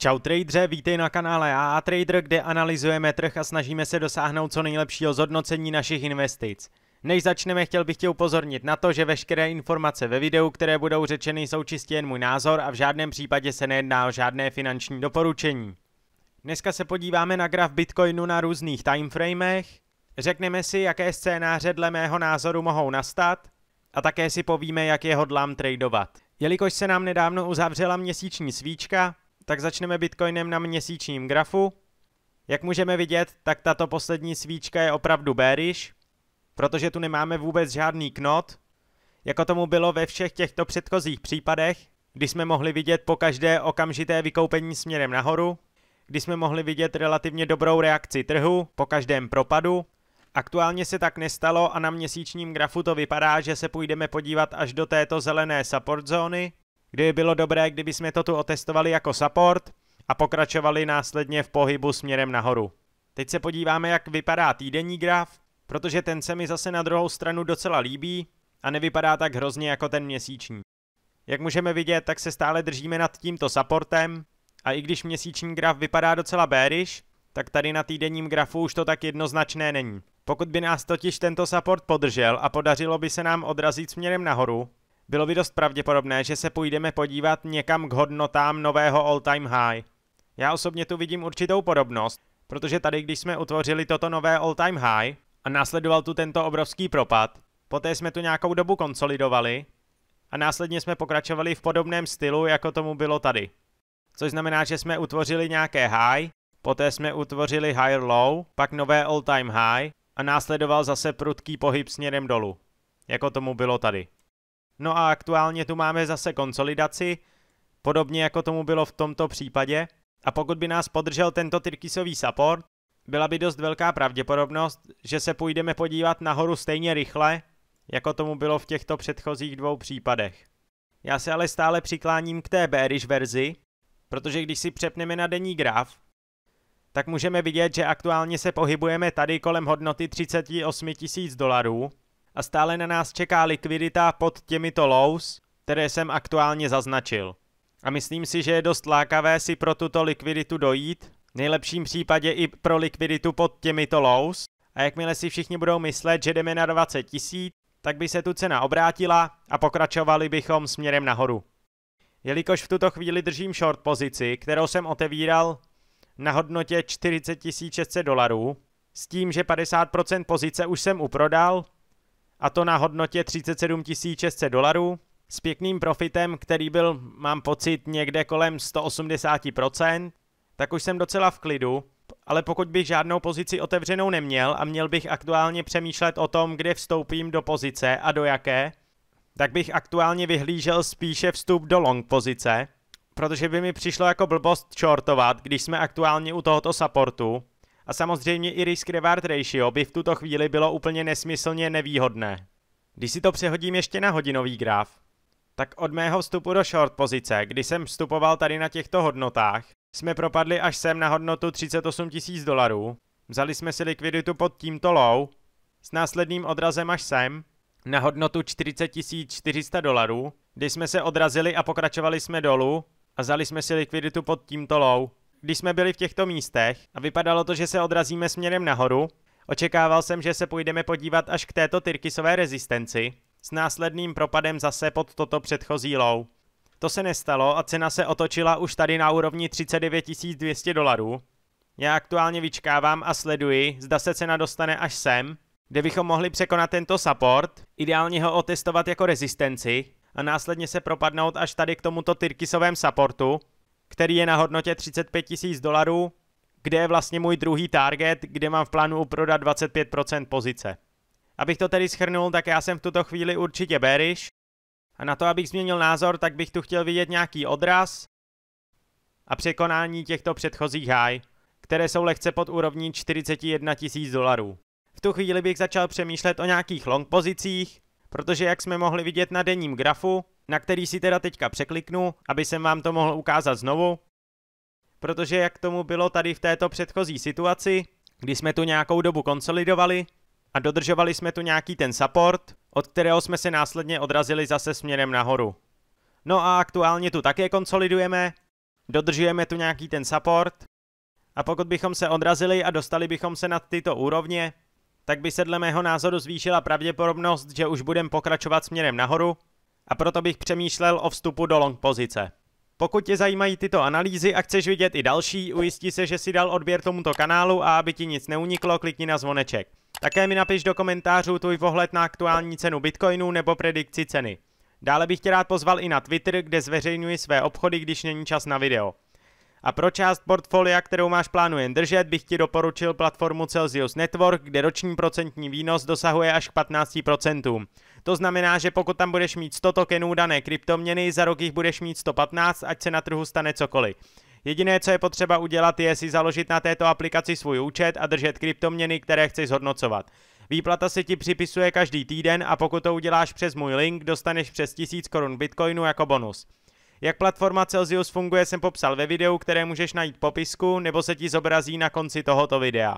Čau tradere, vítej na kanále AA Trader, kde analyzujeme trh a snažíme se dosáhnout co nejlepšího zhodnocení našich investic. Než začneme, chtěl bych tě upozornit na to, že veškeré informace ve videu, které budou řečeny, jsou čistě jen můj názor a v žádném případě se nejedná o žádné finanční doporučení. Dneska se podíváme na graf Bitcoinu na různých timeframech, řekneme si, jaké scénáře dle mého názoru mohou nastat a také si povíme, jak je hodlám tradovat. Jelikož se nám nedávno uzavřela měsíční svíčka, tak začneme Bitcoinem na měsíčním grafu. Jak můžeme vidět, tak tato poslední svíčka je opravdu bearish, protože tu nemáme vůbec žádný knot, jako tomu bylo ve všech těchto předchozích případech, kdy jsme mohli vidět po každé okamžité vykoupení směrem nahoru, kdy jsme mohli vidět relativně dobrou reakci trhu po každém propadu. Aktuálně se tak nestalo a na měsíčním grafu to vypadá, že se půjdeme podívat až do této zelené support zóny, kdy bylo dobré, kdyby jsme to tu otestovali jako support a pokračovali následně v pohybu směrem nahoru. Teď se podíváme, jak vypadá týdenní graf, protože ten se mi zase na druhou stranu docela líbí a nevypadá tak hrozně jako ten měsíční. Jak můžeme vidět, tak se stále držíme nad tímto supportem a i když měsíční graf vypadá docela bearish, tak tady na týdenním grafu už to tak jednoznačné není. Pokud by nás totiž tento support podržel a podařilo by se nám odrazit směrem nahoru, bylo by dost pravděpodobné, že se půjdeme podívat někam k hodnotám nového all-time high. Já osobně tu vidím určitou podobnost, protože tady, když jsme utvořili toto nové all-time high a následoval tu tento obrovský propad, poté jsme tu nějakou dobu konsolidovali a následně jsme pokračovali v podobném stylu, jako tomu bylo tady. Což znamená, že jsme utvořili nějaké high, poté jsme utvořili higher low, pak nové all-time high a následoval zase prudký pohyb směrem dolů, jako tomu bylo tady. No a aktuálně tu máme zase konsolidaci, podobně jako tomu bylo v tomto případě. A pokud by nás podržel tento Tyrkisový support, byla by dost velká pravděpodobnost, že se půjdeme podívat nahoru stejně rychle, jako tomu bylo v těchto předchozích dvou případech. Já se ale stále přikláním k té bearish verzi, protože když si přepneme na denní graf, tak můžeme vidět, že aktuálně se pohybujeme tady kolem hodnoty 38 000 dolarů, a stále na nás čeká likvidita pod těmito lows, které jsem aktuálně zaznačil. A myslím si, že je dost lákavé si pro tuto likviditu dojít, v nejlepším případě i pro likviditu pod těmito lows. A jakmile si všichni budou myslet, že jdeme na 20 tisíc, tak by se tu cena obrátila a pokračovali bychom směrem nahoru. Jelikož v tuto chvíli držím short pozici, kterou jsem otevíral na hodnotě 40 600 dolarů, s tím, že 50% pozice už jsem uprodal, a to na hodnotě 37 600 dolarů s pěkným profitem, který byl, mám pocit, někde kolem 180%, tak už jsem docela v klidu, ale pokud bych žádnou pozici otevřenou neměl a měl bych aktuálně přemýšlet o tom, kde vstoupím do pozice a do jaké, tak bych aktuálně vyhlížel spíše vstup do long pozice, protože by mi přišlo jako blbost shortovat, když jsme aktuálně u tohoto supportu a samozřejmě i risk reward ratio by v tuto chvíli bylo úplně nesmyslně nevýhodné. Když si to přehodím ještě na hodinový graf, tak od mého vstupu do short pozice, kdy jsem vstupoval tady na těchto hodnotách, jsme propadli až sem na hodnotu 38 000 dolarů, vzali jsme si likviditu pod tímto low, s následným odrazem až sem, na hodnotu 40 400 dolarů, kdy jsme se odrazili a pokračovali jsme dolů a vzali jsme si likviditu pod tímto low. Když jsme byli v těchto místech a vypadalo to, že se odrazíme směrem nahoru, očekával jsem, že se půjdeme podívat až k této Tyrkisové rezistenci s následným propadem zase pod toto předchozí lou. To se nestalo a cena se otočila už tady na úrovni 39 200 dolarů. Já aktuálně vyčkávám a sleduji, zda se cena dostane až sem, kde bychom mohli překonat tento support, ideálně ho otestovat jako rezistenci a následně se propadnout až tady k tomuto Tyrkisovému supportu, který je na hodnotě 35 000 dolarů, kde je vlastně můj druhý target, kde mám v plánu uprodat 25% pozice. Abych to tedy schrnul, tak já jsem v tuto chvíli určitě bearish. A na to, abych změnil názor, tak bych tu chtěl vidět nějaký odraz a překonání těchto předchozích high, které jsou lehce pod úrovní 41 000 dolarů. V tu chvíli bych začal přemýšlet o nějakých long pozicích, protože jak jsme mohli vidět na denním grafu, na který si teda teďka překliknu, aby jsem vám to mohl ukázat znovu. Protože jak tomu bylo tady v této předchozí situaci, kdy jsme tu nějakou dobu konsolidovali a dodržovali jsme tu nějaký ten support, od kterého jsme se následně odrazili zase směrem nahoru. No a aktuálně tu také konsolidujeme, dodržujeme tu nějaký ten support a pokud bychom se odrazili a dostali bychom se nad tyto úrovně, tak by se dle mého názoru zvýšila pravděpodobnost, že už budeme pokračovat směrem nahoru a proto bych přemýšlel o vstupu do long pozice. Pokud tě zajímají tyto analýzy a chceš vidět i další, ujistí se, že si dal odběr tomuto kanálu a aby ti nic neuniklo, klikni na zvoneček. Také mi napiš do komentářů tvůj pohled na aktuální cenu bitcoinu nebo predikci ceny. Dále bych tě rád pozval i na Twitter, kde zveřejňuji své obchody, když není čas na video. A pro část portfolia, kterou máš plánu jen držet, bych ti doporučil platformu Celsius Network, kde roční procentní výnos dosahuje až k 15%. To znamená, že pokud tam budeš mít 100 tokenů dané kryptoměny, za rok jich budeš mít 115, ať se na trhu stane cokoliv. Jediné, co je potřeba udělat, je si založit na této aplikaci svůj účet a držet kryptoměny, které chceš zhodnocovat. Výplata se ti připisuje každý týden a pokud to uděláš přes můj link, dostaneš přes 1000 korun bitcoinu jako bonus. Jak platforma Celsius funguje jsem popsal ve videu, které můžeš najít v popisku nebo se ti zobrazí na konci tohoto videa.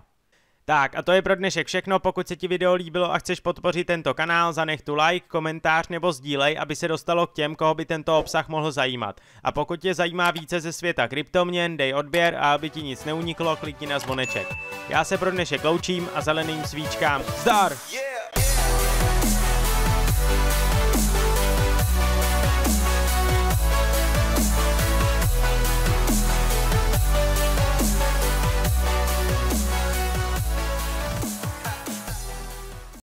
Tak a to je pro dnešek všechno, pokud se ti video líbilo a chceš podpořit tento kanál, zanech tu like, komentář nebo sdílej, aby se dostalo k těm, koho by tento obsah mohl zajímat. A pokud tě zajímá více ze světa kryptoměn, dej odběr a aby ti nic neuniklo, klikni na zvoneček. Já se pro dnešek loučím a zeleným svíčkám. Zdar! Yeah!